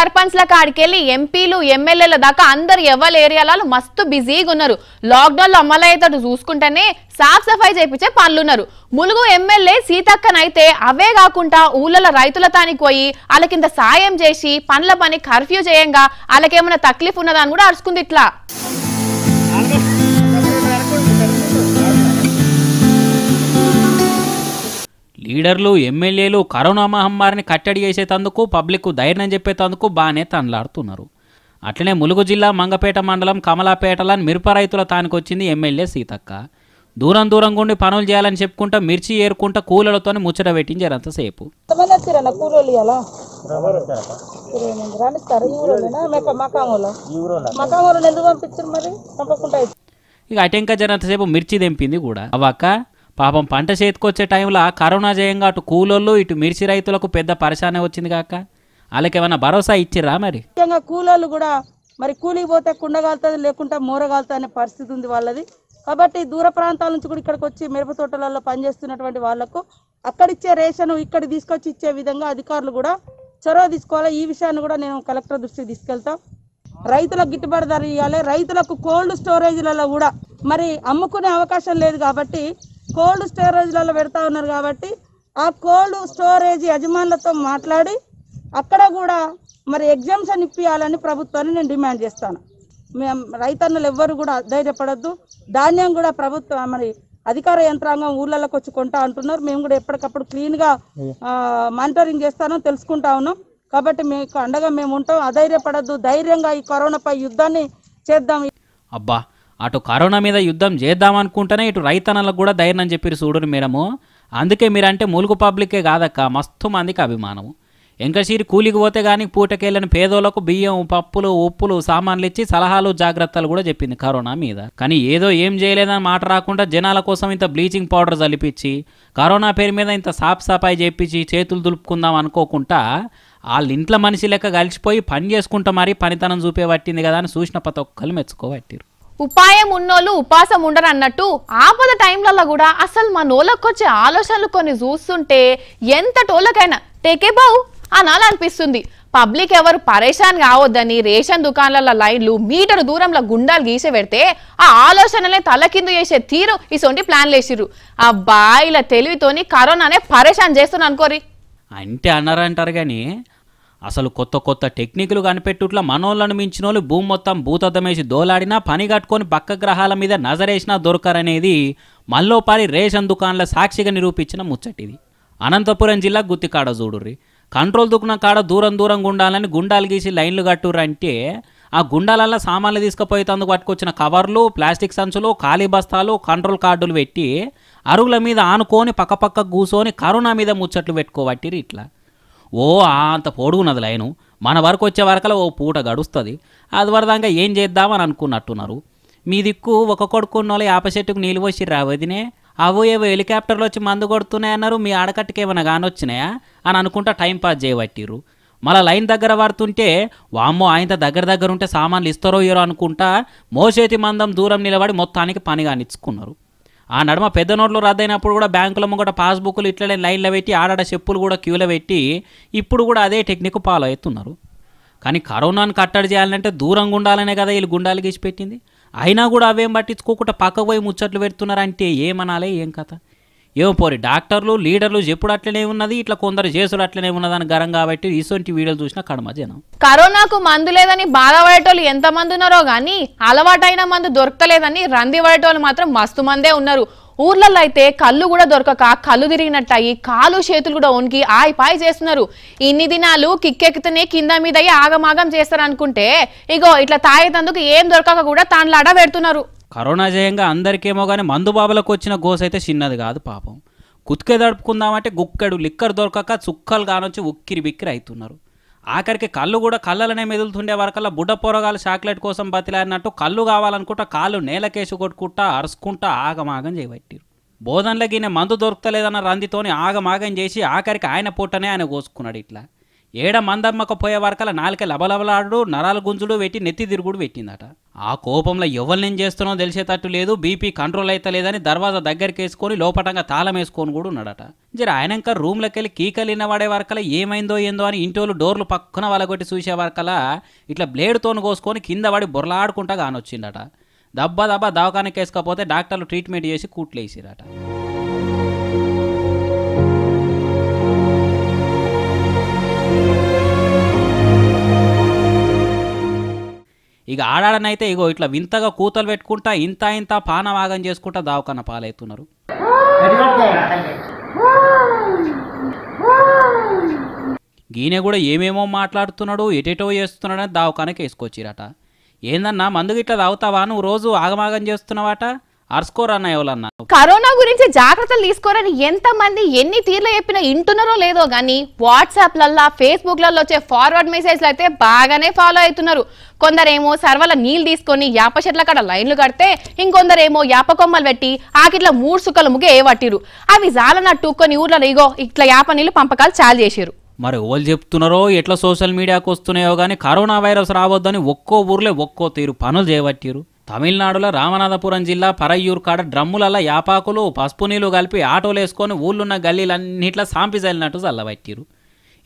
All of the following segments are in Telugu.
సర్పంచ్ల కాడికెళ్ళి ఎంపీలు ఎమ్మెల్యేల దాకా అందరు ఎవరి ఏరియాలలో మస్తు బిజీగా ఉన్నారు లాక్డౌన్లో అమలయ్యేటట్టు చూసుకుంటేనే సాఫ్ సఫాయి చేయించే పనులున్నారు ములుగు ఎమ్మెల్యే సీతక్కనైతే అవే కాకుండా ఊళ్ళలో రైతుల తానికి పోయి వాళ్ళకింత సాయం చేసి పనుల పని కర్ఫ్యూ చేయంగా వాళ్ళకేమైనా తక్లీఫ్ ఉన్నదా అని కూడా అరుచుకుంది ఇట్లా లీడర్లు ఎమ్మెల్యేలు కరోనా మహమ్మారిని కట్టడి చేసేటందుకు పబ్లిక్కు ధైర్యం చెప్పేటందుకు బాగానే తనలాడుతున్నారు అట్లనే ములుగు జిల్లా మంగపేట మండలం కమలాపేటలా మిరప రైతుల తానికొచ్చింది ఎమ్మెల్యే సీతక్క దూరం దూరం గుండి పనులు చేయాలని చెప్పుకుంటా మిర్చి ఏరుకుంటా కూలలతో ముచ్చట పెట్టించారు అంతసేపు ఇక అటెంక జరంతసేపు మిర్చి తెంపింది కూడా అవక్క పాపం పంట చేతికొచ్చే టైంలో కరోనా జయంగా అటు కూలోళ్ళు ఇటు మిర్చి రైతులకు పెద్ద పరిశానే వచ్చింది కాక ఏమైనా భరోసా ఇచ్చిర్రా మరి ముఖ్యంగా కూలోళ్ళు కూడా మరి కూలికి పోతే కుండగాలుతుంది లేకుంటే మూరగాలుతా అనే పరిస్థితి ఉంది వాళ్ళది కాబట్టి దూర ప్రాంతాల నుంచి కూడా ఇక్కడికి వచ్చి మిరప తోటలలో పనిచేస్తున్నటువంటి వాళ్లకు అక్కడిచ్చే రేషన్ ఇక్కడ తీసుకొచ్చి ఇచ్చే విధంగా అధికారులు కూడా చొరవ తీసుకోవాలి ఈ విషయాన్ని కూడా నేను కలెక్టర్ దృష్టికి తీసుకెళ్తాం రైతులకు గిట్టుబాటు ధర ఇవ్వాలి రైతులకు కోల్డ్ స్టోరేజ్లలో కూడా మరి అమ్ముకునే అవకాశం లేదు కాబట్టి కోల్డ్ స్టోరేజ్లలో పెడతా ఉన్నారు కాబట్టి ఆ కోల్డ్ స్టోరేజ్ యజమానులతో మాట్లాడి అక్కడ కూడా మరి ఎగ్జామ్షన్ ఇప్పించాలని ప్రభుత్వాన్ని నేను డిమాండ్ చేస్తాను మేము రైతన్నులు ఎవ్వరు కూడా ధైర్యపడద్దు ధాన్యం కూడా ప్రభుత్వం మరి అధికార యంత్రాంగం ఊళ్ళలోకి వచ్చి కొంటా అంటున్నారు మేము కూడా ఎప్పటికప్పుడు క్లీన్గా మానిటరింగ్ చేస్తాను తెలుసుకుంటా ఉన్నాం కాబట్టి మీకు అండగా మేము ఉంటాం అధైర్యపడద్దు ధైర్యంగా ఈ కరోనాపై యుద్ధాన్ని చేద్దాం అబ్బా అటు కరోనా మీద యుద్ధం చేద్దామనుకుంటేనే ఇటు రైతన్నలకు కూడా ధైర్యం అని చెప్పి చూడరు మేడము అందుకే మీరంటే ములుగు పబ్లిక్కే కాదక్క మస్తు మందికి అభిమానము ఎంకసీరి కూలికి పోతే కానీ పూటకెళ్ళని పేదోళ్లకు బియ్యం పప్పులు ఉప్పులు సామాన్లు ఇచ్చి సలహాలు జాగ్రత్తలు కూడా చెప్పింది కరోనా మీద కానీ ఏదో ఏం చేయలేదని మాట రాకుండా జనాల కోసం ఇంత బ్లీచింగ్ పౌడర్ చలిపించి కరోనా పేరు మీద ఇంత సాఫ్ సఫాయి చేపించి చేతులు దులుపుకుందాం అనుకోకుండా వాళ్ళ ఇంట్లో మనిషి లెక్క కలిసిపోయి పని చేసుకుంటా మరీ పనితనం చూపే పట్టింది కదా అని చూసిన ప్రతి ఒక్కరు మెచ్చుకోబట్టిరు ఉపాయం ఉన్నోళ్ళు ఉపాసం ఉండరు అన్నట్టు ఆపద టైంలలో కూడా అసలు మా నోళ్ళకొచ్చే ఆలోచనలు కొన్ని చూస్తుంటే ఎంత టోళ్ళకైనా టేకే బావు అనాలనిపిస్తుంది పబ్లిక్ ఎవరు పరేషాన్ కావద్దని రేషన్ దుకాణాల లైన్లు మీటర్ దూరంలో గుండాలు గీసి పెడితే ఆ ఆలోచనలే తలకిందు చేసే తీరు ఇసొంటి ప్లాన్లు వేసిర్రు ఆ బాయిల తెలివితోని కరోనానే పరేషాన్ చేస్తున్నా అనుకోరి అంటే అన్నారంటారు కానీ అసలు కొత్త కొత్త టెక్నిక్లు కనిపెట్టుట్ల మనోళ్ళను మించినోళ్ళు భూమి మొత్తం భూతద్దమేసి దోలాడినా పని కట్టుకొని పక్క గ్రహాల మీద నజరేసినా దొరకరనేది మల్లోపారి రేషన్ దుకాన్ల సాక్షిగా నిరూపించిన ముచ్చటిది అనంతపురం జిల్లా గుత్తికాడ చూడుర్రి కంట్రోల్ దుక్కున కాడ దూరం దూరం గుండాలని గుండాలు గీసి లైన్లు అంటే ఆ గుండాలల్లో సామాన్లు తీసుకుపోయేందుకు పట్టుకొచ్చిన కవర్లు ప్లాస్టిక్ సంచులు ఖాళీ బస్తాలు కంట్రోల్ కార్డులు పెట్టి అరుగుల మీద ఆనుకొని పక్కపక్క కూసోని కరోనా మీద ముచ్చట్లు పెట్టుకోబట్టిరి ఇట్లా ఓ అంత పొడుగున్నది లైను మన వరకు వచ్చే వరకలా ఓ పూట గడుస్తుంది అది వరదంగా ఏం చేద్దామని అనుకున్నట్టున్నారు మీ దిక్కు ఒక వాళ్ళు యాప చెట్టుకు నీళ్ళు పోసిర్రా రావదినే అవో ఏవో హెలికాప్టర్లు వచ్చి మందు కొడుతున్నాయన్నారు మీ ఆడకట్టుకి ఏమైనా కానొచ్చినాయా అని అనుకుంటా టైం పాస్ చేయబట్టిర్రు మళ్ళీ లైన్ దగ్గర పడుతుంటే వామ్మో ఆయన దగ్గర దగ్గర ఉంటే సామాన్లు ఇస్తారో ఇయరో అనుకుంటా మోసేతి మందం దూరం నిలబడి మొత్తానికి పని కానిచ్చుకున్నారు ఆ నడుమ పెద్ద నోట్లు రద్దయినప్పుడు కూడా బ్యాంకుల ముంగట పాస్బుక్లు ఇట్లనే లైన్లో పెట్టి ఆడాడ చెప్పులు కూడా క్యూలో పెట్టి ఇప్పుడు కూడా అదే టెక్నిక్ ఫాలో అవుతున్నారు కానీ కరోనాను కట్టడి చేయాలంటే దూరంగా ఉండాలనే కదా వీళ్ళు గుండాలు గీసిపెట్టింది అయినా కూడా అవేం పట్టించుకోకుండా పక్క పోయి ముచ్చట్లు పెడుతున్నారంటే ఏమనాలే ఏం కథ ఏవో పోరి డాక్టర్లు లీడర్లు ఎప్పుడు అట్లనే ఉన్నది ఇట్లా కొందరు చేసులు అట్లనే ఉన్నదని గరం కాబట్టి ఇసొంటి వీడియోలు చూసినా కడమ జనం కరోనాకు మందు లేదని బాధపడేటోళ్ళు ఎంతమంది ఉన్నారో కానీ అలవాటైన మందు దొరకలేదని రంది పడేటోళ్ళు మాత్రం మస్తు మందే ఉన్నారు ఊర్లలో అయితే కళ్ళు కూడా దొరకక కళ్ళు తిరిగినట్టు అయ్యి కాలు చేతులు కూడా వణికి ఆయి పాయి చేస్తున్నారు ఇన్ని దినాలు కిక్కెక్కితేనే కింద మీద ఆగమాగం చేస్తారనుకుంటే ఇగో ఇట్లా తాగేతందుకు ఏం దొరకక కూడా తాండ్లాడ పెడుతున్నారు కరోనా జయంగా అందరికేమో కానీ మందుబాబులకు వచ్చిన గోస అయితే చిన్నది కాదు పాపం కుతికే దడుపుకుందామంటే గుక్కెడు లిక్కర్ దొరకక చుక్కలు కానొచ్చి ఉక్కిరి బిక్కిరి అవుతున్నారు ఆఖరికి కళ్ళు కూడా కళ్ళలనే మెదులుతుండే వరకల్లా బుడ్డ పొరగాలు చాక్లెట్ కోసం బతిలాడినట్టు కళ్ళు కావాలనుకుంటా కాళ్ళు నేలకేసి కొట్టుకుంటా అరుచుకుంటా ఆగమాగం చేయబట్టిరు బోధనలకి ఈయన మందు దొరకలేదన్న రందితోని ఆగమాగం చేసి ఆఖరికి ఆయన పూటనే ఆయన కోసుకున్నాడు ఇట్లా ఏడ మందమ్మకపోయే పోయే వరకల్లా నాలుక లబలబలాడు నరాల గుంజుడు పెట్టి నెత్తి తిరుగుడు పెట్టిందట ఆ కోపంలో ఎవరు నేను చేస్తున్నా తెలిసేటట్టు లేదు బీపీ కంట్రోల్ అయితే లేదని దర్వాజా దగ్గరికి వేసుకొని లోపటంగా తాళం వేసుకొని కూడా ఉన్నాడట జరి ఆయన ఇంకా రూమ్లోకి వెళ్ళి కీకలిన వాడే వరకల ఏమైందో ఏందో అని ఇంటోళ్ళు డోర్లు పక్కన వాళ్ళగొట్టి చూసే వరకల ఇట్లా బ్లేడ్తో కోసుకొని కింద పడి బొరలాడుకుంటా కానొచ్చిందట దబ్బా దబ్బా దవాఖానకి వేసుకపోతే డాక్టర్లు ట్రీట్మెంట్ చేసి కూట్లేసిరట ఇక ఆడాడనైతే ఇగో ఇట్లా వింతగా కూతలు పెట్టుకుంటా ఇంత ఇంత పానవాగం చేసుకుంటా దావకన్నా పాలవుతున్నారు ఈయన కూడా ఏమేమో మాట్లాడుతున్నాడు ఎటెటో చేస్తున్నాడని దావకానికి వేసుకొచ్చిరట ఏందన్నా మందుకు ఇట్లా తాగుతావా నువ్వు రోజు ఆగమాగం చేస్తున్నావాట కరోనా గురించి జాగ్రత్తలు తీసుకోరని ఎంత మంది ఎన్ని తీర్లు చెప్పినా ఇంటున్నారో లేదో గానీ ఫేస్బుక్ లలో వచ్చే ఫార్వర్డ్ మెసేజ్లు అయితే బాగానే ఫాలో అవుతున్నారు కొందరేమో సర్వల నీళ్లు తీసుకొని యాప చెట్ల కాడ లైన్లు కడితే ఇంకొందరేమో యాప కొమ్మలు పెట్టి ఆకిట్ల మూడు సుక్కలు ముగ్గే ఏ పట్టిరు అవి జాలన్నట్టు కొన్ని ఊర్లలో ఇగో ఇట్లా యాప నీళ్ళు పంపకాలు చాలు చేసిరు మరి ఎవరు చెప్తున్నారో ఎట్లా సోషల్ మీడియాకు వస్తున్నాయో కానీ కరోనా వైరస్ రావద్దని ఒక్కో ఊర్లో ఒక్కో తీరు పనులు చేయబట్టిరు తమిళనాడులో రామనాథపురం జిల్లా పరయ్యూర్ కాడ డ్రమ్ములలో యాపాకులు పసుపు నీళ్ళు కలిపి ఆటోలేసుకొని ఊళ్ళున్న గల్లీలన్నిట్లా సాంపి చల్లినట్టు చల్లబట్టిరు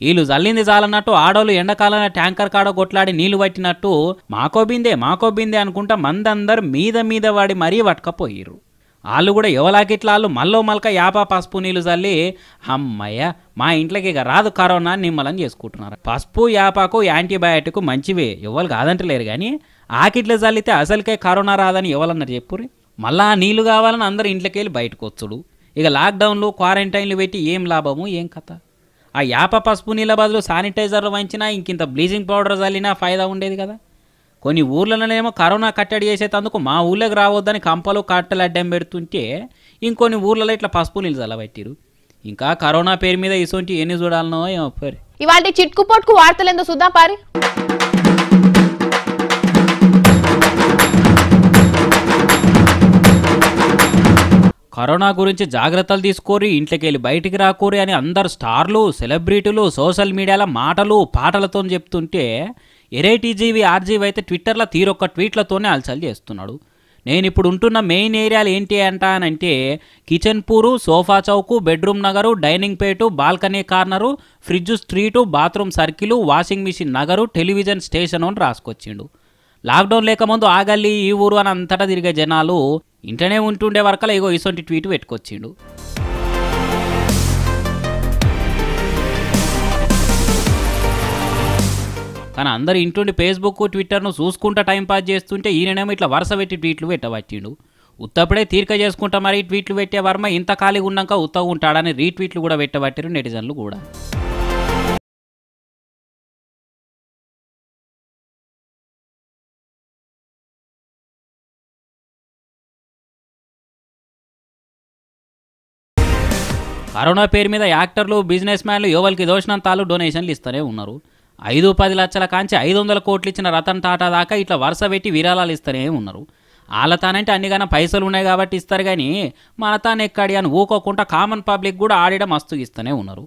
వీళ్ళు చల్లింది చాలన్నట్టు ఆడోళ్ళు ఎండకాలంలో ట్యాంకర్ కాడ కొట్లాడి నీళ్లు పట్టినట్టు మాకో బిందే మాకో బిందే అనుకుంటా మందందరు మీద మీద వాడి మరీ పట్టుకపోయిర్రు వాళ్ళు కూడా ఎవలాకిట్లాళ్ళు మల్లో మల్క యాపా పసుపు నీళ్ళు చల్లి అమ్మయ్య మా ఇంట్లోకి ఇక రాదు కరోనా నిమ్మలని చేసుకుంటున్నారు పసుపు యాపాకు యాంటీబయాటిక్ మంచివే ఎవరు కాదంటలేరు కానీ ఆకిట్ల చల్లితే అసలుకే కరోనా రాదని ఎవరన్నారు చెప్పురి మళ్ళా నీళ్లు కావాలని అందరూ ఇంట్లోకి వెళ్ళి బయటకు వచ్చుడు ఇక లాక్డౌన్లో క్వారంటైన్లు పెట్టి ఏం లాభము ఏం కథ ఆ యాప పసుపు నీళ్ళ బదులు శానిటైజర్లు వంచినా ఇంకింత బ్లీచింగ్ పౌడర్ చల్లినా ఫైదా ఉండేది కదా కొన్ని ఊర్లలోనేమో కరోనా కట్టడి చేసేటందుకు మా ఊళ్ళోకి రావద్దని కంపలు కట్టలు అడ్డం పెడుతుంటే ఇంకొన్ని ఊర్లలో ఇట్లా పసుపు నీళ్ళు చల్లబెట్టిరు ఇంకా కరోనా పేరు మీద ఇసు ఎన్ని చూడాలనో ఏమో ఇవాళ చిట్కు వార్తలు ఎందుకు చూద్దాం పారి కరోనా గురించి జాగ్రత్తలు తీసుకోరి ఇంట్లోకెళ్ళి బయటికి రాకూరి అని అందరు స్టార్లు సెలబ్రిటీలు సోషల్ మీడియాలో మాటలు పాటలతో చెప్తుంటే ఎరైటీజీవి ఆర్జీవి అయితే ట్విట్టర్లో తీరొక్క ట్వీట్లతోనే అలసలు చేస్తున్నాడు నేను ఇప్పుడు ఉంటున్న మెయిన్ ఏరియాలు ఏంటి అంట అంటే కిచెన్ పూరు సోఫా చౌకు బెడ్రూమ్ నగరు డైనింగ్ పేటు balcony corner fridge street bathroom circle washing machine నగరు టెలివిజన్ స్టేషన్ అని రాసుకొచ్చిండు లాక్డౌన్ లేకముందు ముందు ఆగల్లి ఈ ఊరు అని అంతటా తిరిగే జనాలు ఇంటనే ఉంటుండే వరకలా ఇగో ఇసొంటి ట్వీట్ పెట్టుకొచ్చిండు తన అందరు ఇంటుండి ఫేస్బుక్ ట్విట్టర్ను చూసుకుంటా టైంపాస్ చేస్తుంటే ఈయననేమో ఇట్లా వరుస పెట్టి ట్వీట్లు పెట్టబట్టిండు ఉత్తప్పుడే తీరిక చేసుకుంటా మరి ట్వీట్లు పెట్టే వర్మ ఇంత ఖాళీగా ఉన్నాక ఉత్తగా ఉంటాడని రీట్వీట్లు కూడా పెట్టబట్టారు నెటిజన్లు కూడా కరోనా పేరు మీద యాక్టర్లు బిజినెస్ మ్యాన్లు ఎవరికి దోషినంతాలు డొనేషన్లు ఇస్తూనే ఉన్నారు ఐదు పది లక్షల కాంచి ఐదు వందల కోట్లు ఇచ్చిన రతన్ టాటా దాకా ఇట్లా వరుస పెట్టి విరాళాలు ఇస్తూనే ఉన్నారు ఆలతానంటే అన్నిగానే పైసలు ఉన్నాయి కాబట్టి ఇస్తారు కానీ మన ఎక్కడి అని ఊకోకుండా కామన్ పబ్లిక్ కూడా ఆడడం మస్తు ఇస్తూనే ఉన్నారు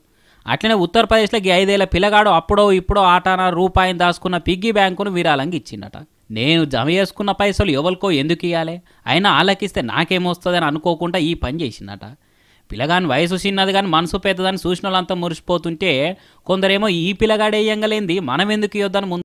అట్లనే ఉత్తరప్రదేశ్లో ఈ ఐదేళ్ల పిల్లగాడు అప్పుడో ఇప్పుడో ఆటాన రూపాయిని దాచుకున్న పిగ్గీ బ్యాంకును విరాళంగా ఇచ్చిండట నేను జమ చేసుకున్న పైసలు ఎవరికో ఎందుకు ఇవ్వాలి అయినా నాకేమొస్తుంది నాకేమొస్తుందని అనుకోకుండా ఈ పని చేసిందట పిల్లగాని వయసు చిన్నది కానీ మనసు పెద్దదని అంతా మురిసిపోతుంటే కొందరేమో ఈ పిల్లగాడే మనం ఎందుకు ఇవ్వద్దని ముందు